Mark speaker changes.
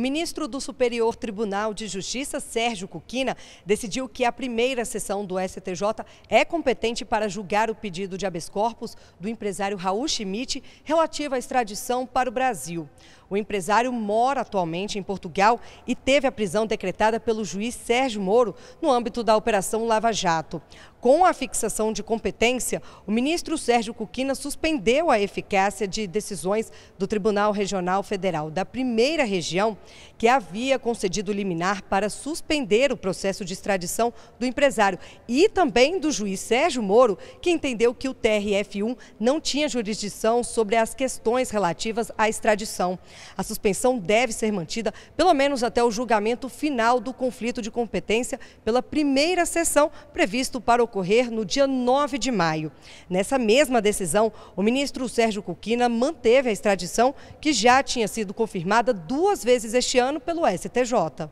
Speaker 1: O ministro do Superior Tribunal de Justiça, Sérgio Cuquina, decidiu que a primeira sessão do STJ é competente para julgar o pedido de habeas corpus do empresário Raul Schmidt relativo à extradição para o Brasil. O empresário mora atualmente em Portugal e teve a prisão decretada pelo juiz Sérgio Moro no âmbito da Operação Lava Jato. Com a fixação de competência, o ministro Sérgio Cuquina suspendeu a eficácia de decisões do Tribunal Regional Federal da Primeira Região que havia concedido liminar para suspender o processo de extradição do empresário e também do juiz Sérgio Moro, que entendeu que o TRF1 não tinha jurisdição sobre as questões relativas à extradição. A suspensão deve ser mantida pelo menos até o julgamento final do conflito de competência pela primeira sessão previsto para ocorrer no dia 9 de maio. Nessa mesma decisão, o ministro Sérgio Cuquina manteve a extradição que já tinha sido confirmada duas vezes este ano pelo STJ.